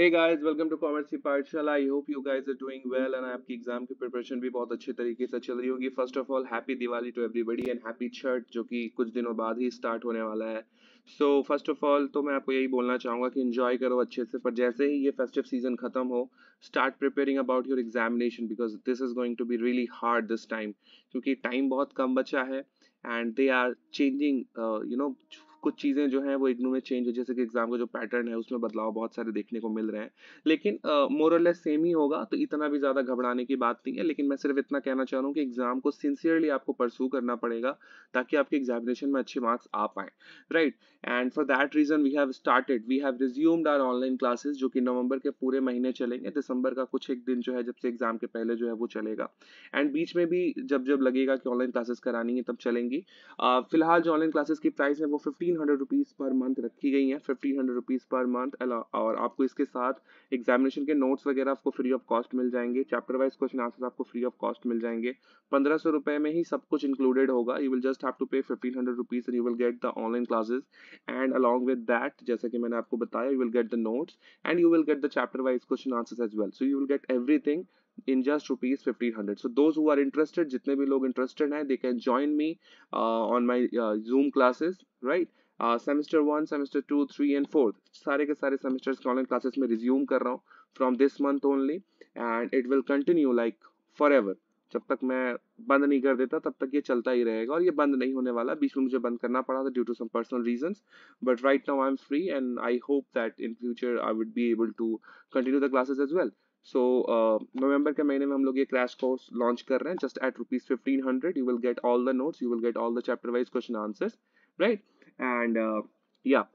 Hey guys welcome to commerce की पाठशाला I hope you guys are doing well and आपकी exam की preparation भी बहुत अच्छे तरीके से चल रही होगी first of all happy Diwali to everybody and happy Chhath जो कि कुछ दिनों बाद ही स्टार्ट होने वाला है सो फर्स्ट ऑफ ऑल तो मैं आपको यही बोलना चाहूँगा कि इन्जॉय करो अच्छे से पर जैसे ही ये फेस्टिव सीजन खत्म हो start preparing about your examination because this is going to be really hard this time क्योंकि टाइम बहुत कम बचा है and they are changing you know कुछ चीज़ें जो हैं वो इग्नू में चेंज हो जैसे कि एग्ज़ाम का जो पैटर्न है उसमें बदलाव बहुत सारे देखने को मिल रहे हैं लेकिन मोरलेस uh, सेम ही होगा तो इतना भी ज़्यादा घबराने की बात नहीं है लेकिन मैं सिर्फ इतना कहना चाह रहा हूँ कि एग्ज़ाम को सिंसियरली आपको परसू करना पड़ेगा ताकि आपके एग्जामिनेशन में अच्छे मार्क्स आ पाए right and for that reason we have started we have resumed our online classes जो कि नवंबर के पूरे महीने चलेंगे दिसंबर का कुछ एक दिन जो है जब से एग्ज़ाम के पहले जो है वो चलेगा एंड बीच में भी जब जब लगेगा कि ऑनलाइन क्लासेस करानी है तब चलेंगी uh, फिलहाल जो ऑनलाइन क्लासेस की प्राइस है वो fifteen fifteen hundred rupees per month रखी गई हैं fifteen hundred rupees per month और आपको इसके साथ एग्जामिनेशन के नोट्स वगैरह आपको फ्री ऑफ कॉस्ट मिल जाएंगे चैप्टर वाइज क्वेश्चन आंसर आपको फ्री ऑफ कॉस्ट मिल जाएंगे पंद्रह सौ रुपये में ही सब कुछ इंक्लूडेड होगा you will just have to pay fifteen hundred rupees and you will get the online classes and along with that जैसे कि मैंने आपको बताया you will get the notes and you will get the chapter wise question answer as well so you will get everything in just rupees 1500 so those who are interested jitne bhi log interested hain they can join me uh, on my uh, zoom classes right semester one semester two three and fourth सारे के सारे semesters के online classes में resume कर रहा हूँ from this month only and it will continue like forever जब तक मैं बंद नहीं कर देता तब तक ये चलता ही रहेगा और ये बंद नहीं होने वाला बीच में मुझे बंद करना पड़ा था due to some personal reasons but right now I am free and I hope that in future I would be able to continue the classes as well so November के महीने में हम लोग ये क्रैश कोर्स लॉन्च कर रहे हैं just at rupees fifteen hundred you will get all the notes you will get all the chapter wise question answers right and या uh,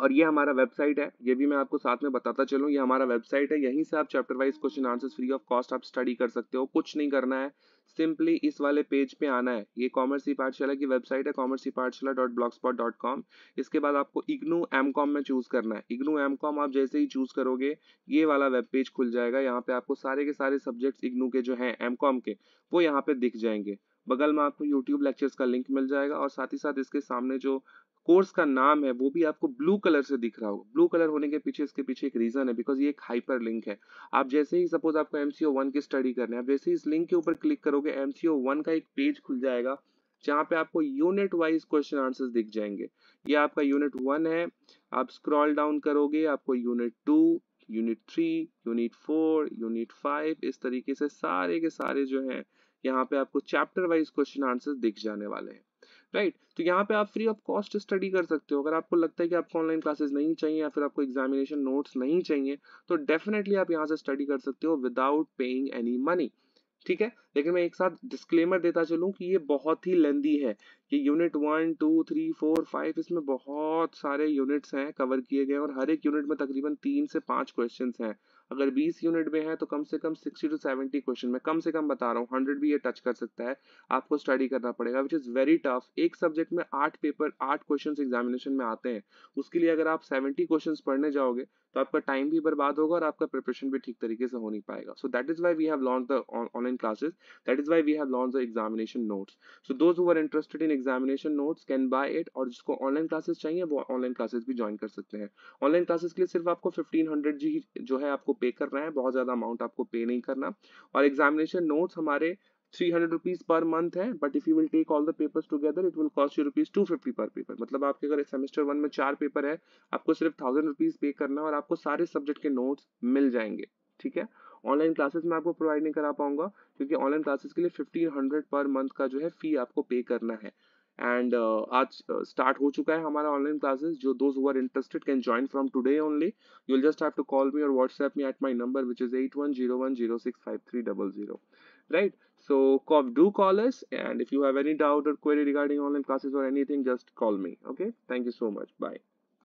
और ये हमारा वेबसाइट है ये भी मैं आपको साथ में बताता चलूँ ये हमारा वेबसाइट है यहीं से आप chapter wise question answer free of cost आप स्टडी कर सकते हो कुछ नहीं करना है सिंपली इस वाले पेज पे आना है ये कॉमर्स ई e पाठशाला की वेबसाइट है कॉमर्स ई e पाठशाला dot blog spot dot com इसके बाद आपको इग्नू एम कॉम में चूज करना है इग्नू एम कॉम आप जैसे ही चूज करोगे ये वाला वेब पेज खुल जाएगा यहाँ पे आपको सारे के सारे सब्जेक्ट इग्नू के जो हैं एम कॉम के वो यहाँ पे दिख जाएंगे बगल में आपको यूट्यूब लेक्चर्स का लिंक मिल जाएगा और साथ ही साथ इसके सामने जो कोर्स का नाम है वो भी आपको ब्लू कलर से दिख रहा होगा ब्लू कलर होने के पीछे इसके पीछे एक रीजन है बिकॉज ये एक हाइपर लिंक है आप जैसे ही सपोज आपको एमसीओ वन की स्टडी करना है आप जैसे ही इस लिंक के ऊपर क्लिक करोगे एमसीओ वन का एक पेज खुल जाएगा जहाँ पे आपको यूनिट वाइज क्वेश्चन आंसर्स दिख जाएंगे ये आपका यूनिट वन है आप स्क्रॉल डाउन करोगे आपको unit two unit three unit four unit five इस तरीके से सारे के सारे जो हैं यहाँ पे आपको चैप्टर वाइज क्वेश्चन आंसर दिख जाने वाले हैं राइट right? तो यहाँ पे आप फ्री ऑफ कॉस्ट स्टडी कर सकते हो अगर आपको लगता है कि आपको ऑनलाइन क्लासेस नहीं चाहिए या फिर आपको एग्जामिनेशन नोट्स नहीं चाहिए तो डेफिनेटली आप यहाँ से स्टडी कर सकते हो विदाउट पेइंग एनी मनी ठीक है लेकिन मैं एक साथ डिस्क्लेमर देता चलूँ कि ये बहुत ही लेंदी है कि unit one two three four five इसमें बहुत सारे यूनिट्स हैं कवर किए गए और हर एक यूनिट में तकरीबन तीन से पांच क्वेश्चन हैं अगर 20 यूनिट में है तो कम से कम 60 टू 70 क्वेश्चन में कम से कम बता रहा हूँ 100 भी ये टच कर सकता है आपको स्टडी करना पड़ेगा विच इज़ वेरी टफ एक सब्जेक्ट में आठ पेपर आठ क्वेश्चन एग्जामिनेशन में आते हैं उसके लिए अगर आप 70 क्वेश्चन पढ़ने जाओगे तो आपका टाइम भी बर्बाद होगा और आपका प्रिपरेशन भी ठीक तरीके से हो नहीं पाएगा so that is why we have launch the online classes that is why we have launch the examination notes so those interested in examination notes can buy it और जिसको ऑनलाइन क्लासेस चाहिए वो ऑनलाइन क्लासेस भी join कर सकते हैं online classes के लिए सिर्फ आपको फिफ्टीन हंड्रेड जी जो है आपको पे करना है बहुत ज़्यादा अमाउंट आपको पे नहीं करना और एग्जामिनेशन नोट्स हमारे three hundred rupees per month है but if you will take all the papers together it will cost you rupees two fifty per paper मतलब आपके अगर सेमेस्टर वन में चार पेपर है आपको सिर्फ थाउजेंड रुपीज पे करना है और आपको सारे सब्जेक्ट के नोट्स मिल जाएंगे ठीक है ऑनलाइन क्लासेस में आपको प्रोवाइड नहीं करा पाऊंगा क्योंकि ऑनलाइन क्लासेस के लिए फिफ्टीन हंड्रेड पर मंथ का जो है फी आपको पे करना है एंड uh, आज स्टार्ट uh, हो चुका है हमारा ऑनलाइन क्लासेस जो those who are interested can join from today only you will just have to call me और WhatsApp me at my number which is 8101065300 right so do call us and if you have any doubt or query regarding online classes or anything just call me okay thank you so much bye